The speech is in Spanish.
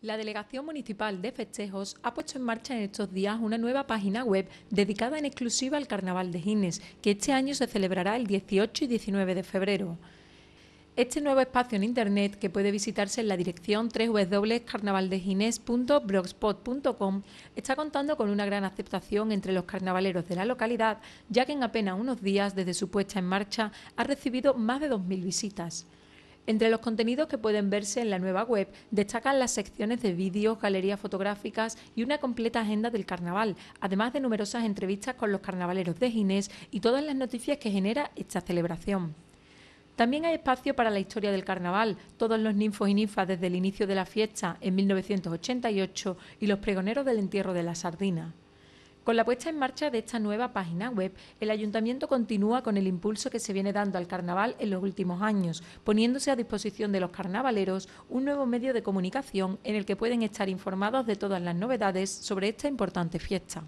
La Delegación Municipal de Festejos ha puesto en marcha en estos días una nueva página web dedicada en exclusiva al Carnaval de Gines, que este año se celebrará el 18 y 19 de febrero este nuevo espacio en Internet, que puede visitarse en la dirección www.carnavaldeginés.blogspot.com, está contando con una gran aceptación entre los carnavaleros de la localidad, ya que en apenas unos días desde su puesta en marcha ha recibido más de 2.000 visitas. Entre los contenidos que pueden verse en la nueva web destacan las secciones de vídeos, galerías fotográficas y una completa agenda del carnaval, además de numerosas entrevistas con los carnavaleros de Ginés y todas las noticias que genera esta celebración. También hay espacio para la historia del carnaval, todos los ninfos y ninfas desde el inicio de la fiesta en 1988 y los pregoneros del entierro de la sardina. Con la puesta en marcha de esta nueva página web, el ayuntamiento continúa con el impulso que se viene dando al carnaval en los últimos años, poniéndose a disposición de los carnavaleros un nuevo medio de comunicación en el que pueden estar informados de todas las novedades sobre esta importante fiesta.